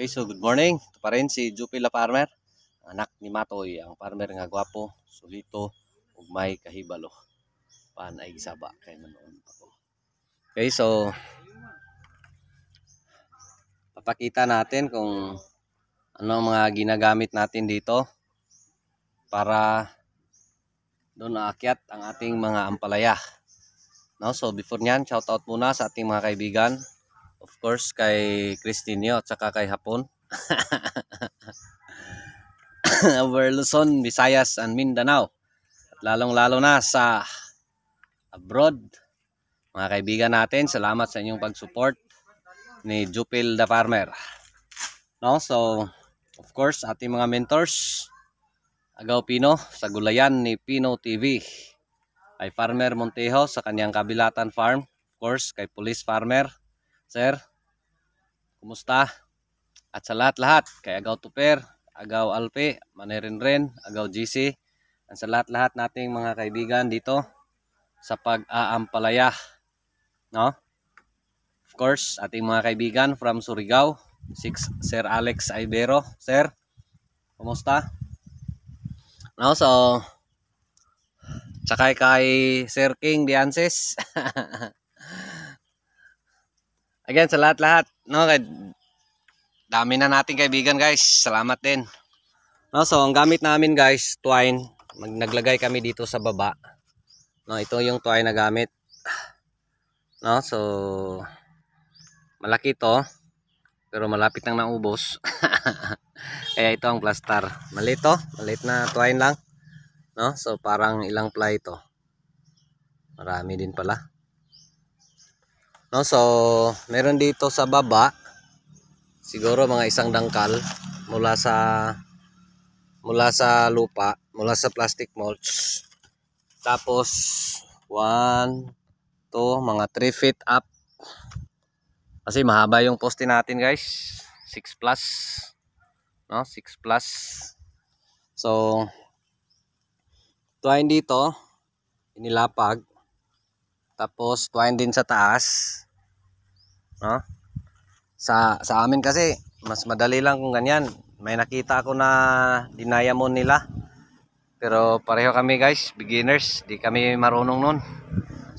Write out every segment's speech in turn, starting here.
Okay, so good morning. Ito pa rin si Jupila Farmer, anak ni Matoy, ang farmer nga gwapo, sulito, ug may kahibalo. Panay gisaba kay manoon pa ko. Okay, so papakita natin kung ano mga ginagamit natin dito para doon aakyat ang ating mga ampalaya. No, so before nyan, shout out muna sa ating mga kaibigan Of course, kay Cristinio at saka kay Hapon. Over Luzon, Visayas, and Mindanao. Lalong-lalo na sa abroad. Mga kaibigan natin, salamat sa inyong pag-support ni Jupil the Farmer. No? So, of course, ating mga mentors, Agaw Pino, sa gulayan ni Pino TV, ay Farmer Montejo sa kanyang Kabilatan Farm, of course, kay Police Farmer, Sir, kumusta? At sa lahat-lahat, kay Agaw Tuper, Agaw Alpe, Manerin Ren, Agaw GC, at sa lahat-lahat nating mga kaibigan dito sa pag-aampalaya. No? Of course, ating mga kaibigan from Surigao, Six, Sir Alex Ibero. Sir, kumusta? No, so, tsaka kay Sir King Diances. Again, sa lahat-lahat, no, kay, dami na natin kaibigan guys. Salamat din. No, so, ang gamit namin guys, twine. Mag naglagay kami dito sa baba. No, ito yung twine na gamit. No, so, malaki to. Pero malapit nang naubos. Kaya ito ang plaster. maliit to. Malit na twine lang. No, so, parang ilang ply to. Marami din pala. No, so meron dito sa baba siguro mga isang dangkal mula sa mula sa lupa, mula sa plastic mulch. Tapos 1 to mga 3 feet up. Kasi mahaba yung poste natin, guys. 6 plus. No, 6 plus. So twine dito, inilapag. Tapos twine din sa taas. No? Sa, sa amin kasi, mas madali lang kung ganyan. May nakita ako na dinayamon nila. Pero pareho kami guys, beginners. Di kami marunong nun.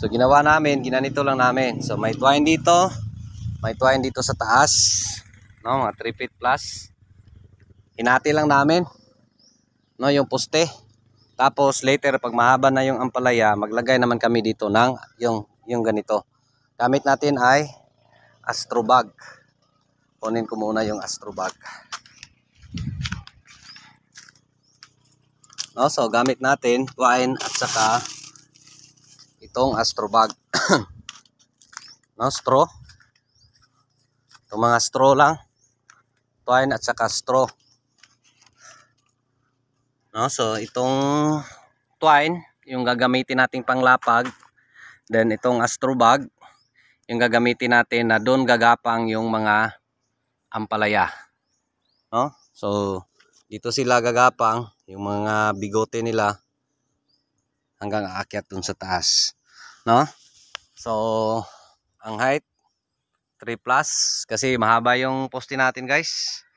So ginawa namin, ginanito lang namin. So may twine dito. May twine dito sa taas. No, mga 3 feet plus. Hinati lang namin. No, yung poste. Tapos later pag mahaba na yung ampalaya, maglagay naman kami dito ng yung yung ganito. Gamit natin ay astrobag kunin ko muna yung astrobag no, so gamit natin twine at saka itong astrobag no, straw itong mga straw lang twine at saka straw no, so itong twine yung gagamitin nating panglapag then itong astrobag yung gagamitin natin na doon gagapang yung mga ampalaya. No? So, dito sila gagapang yung mga bigote nila hanggang aakyat dun sa taas. No? So, ang height 3 plus kasi mahaba yung poste natin guys.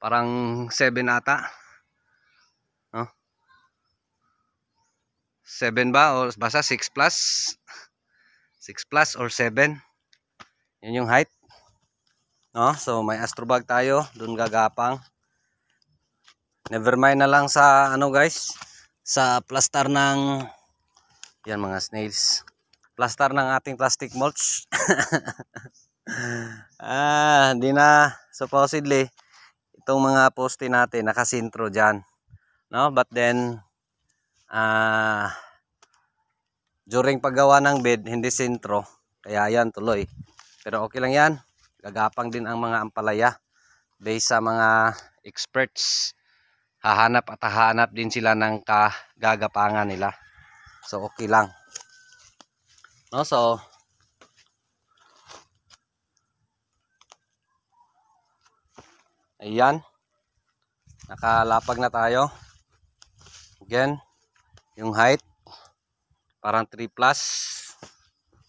Parang 7 ata. No? 7 ba? O basta 6 plus? 6 plus or 7? Yan yung height. No? So may astrobag tayo, doon gagapang. Never mind na lang sa ano guys, sa plaster ng yan mga snails. plaster ng ating plastic mulch. ah, hindi na supposedly itong mga poste natin nakasintro diyan. No? But then ah during paggawa ng bed hindi sintro. Kaya yan tuloy. Pero okay lang yan. Gagapang din ang mga ampalaya. Based sa mga experts, hahanap at hahanap din sila ng kagagapangan nila. So okay lang. No, so Ayan. Nakalapag na tayo. Again, yung height parang 3 plus,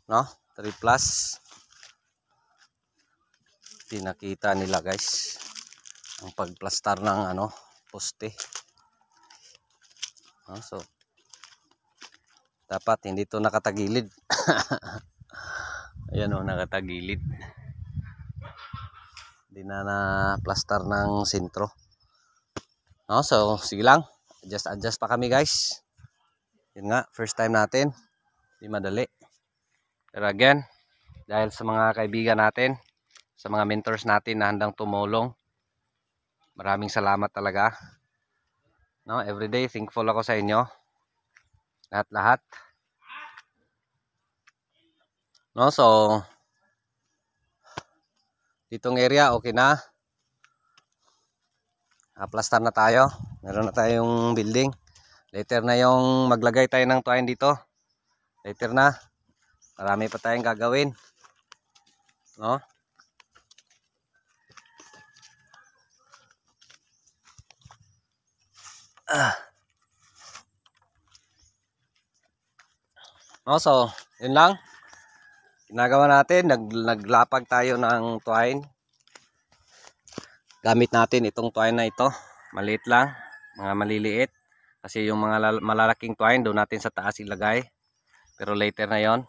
no? 3 plus pinakita nila guys ang pagplastar ng ano poste oh, so dapat hindi to nakatagilid ayan oh nakatagilid hindi na na plaster ng sentro no, ah, so sige lang adjust adjust pa kami guys yun nga first time natin hindi madali pero again dahil sa mga kaibigan natin sa mga mentors natin na handang tumulong. Maraming salamat talaga. No, every day thankful ako sa inyo. Lahat-lahat. No, so ditong area okay na. Aplastar na tayo. Meron na tayong building. Later na yung maglagay tayo ng twine dito. Later na. Marami pa tayong gagawin. No? Ah. No, so, yun lang. Ginagawa natin, nag, naglapag tayo ng twine. Gamit natin itong twine na ito. Maliit lang, mga maliliit. Kasi yung mga malalaking twine, doon natin sa taas ilagay. Pero later na yon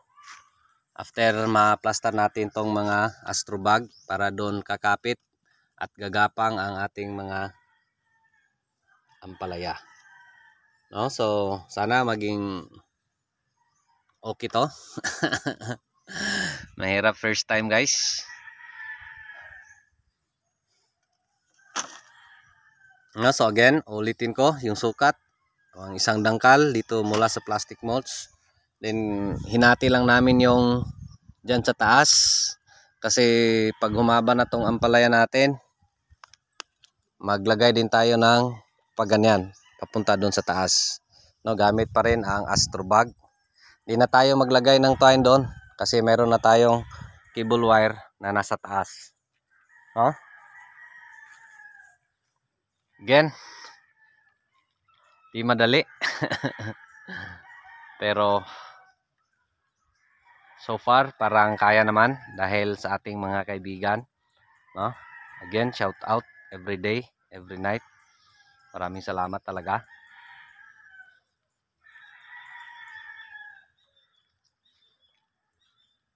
After ma-plaster natin tong mga astrobag para doon kakapit at gagapang ang ating mga ang palaya. No? So, sana maging okay to. Mahirap first time guys. No, so again, ulitin ko yung sukat. Ang isang dangkal dito mula sa plastic molds. Then, hinati lang namin yung dyan sa taas. Kasi pag humaba na tong ampalaya natin, maglagay din tayo ng pag ganyan, papunta doon sa taas. No, gamit pa rin ang astro bag. Hindi na tayo maglagay ng twine doon kasi meron na tayong cable wire na nasa taas. No? Again, di madali. Pero so far parang kaya naman dahil sa ating mga kaibigan, no? Again, shout out every day, every night. Maraming salamat talaga.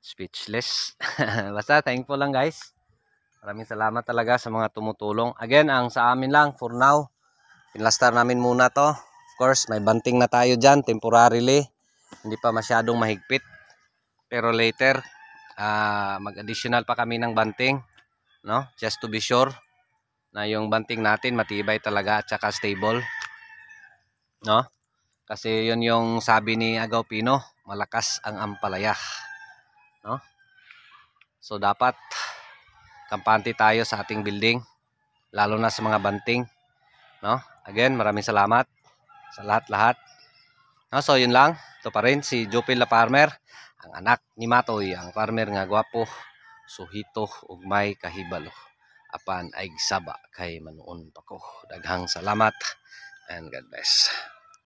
Speechless. Basta thankful lang guys. Maraming salamat talaga sa mga tumutulong. Again, ang sa amin lang for now, pinlastar namin muna to. Of course, may banting na tayo dyan temporarily. Hindi pa masyadong mahigpit. Pero later, uh, mag-additional pa kami ng banting. No? Just to be sure na yung banting natin matibay talaga at saka stable. No? Kasi yun yung sabi ni Agaw Pino, malakas ang ampalaya. No? So dapat kampante tayo sa ating building, lalo na sa mga banting. No? Again, maraming salamat sa lahat-lahat. No, so yun lang, to pa rin si Jopil La Farmer, ang anak ni Matoy, ang farmer nga gwapo, suhito ug may kahibalo apan ay saba kay manuon pa ko. Daghang salamat and God bless.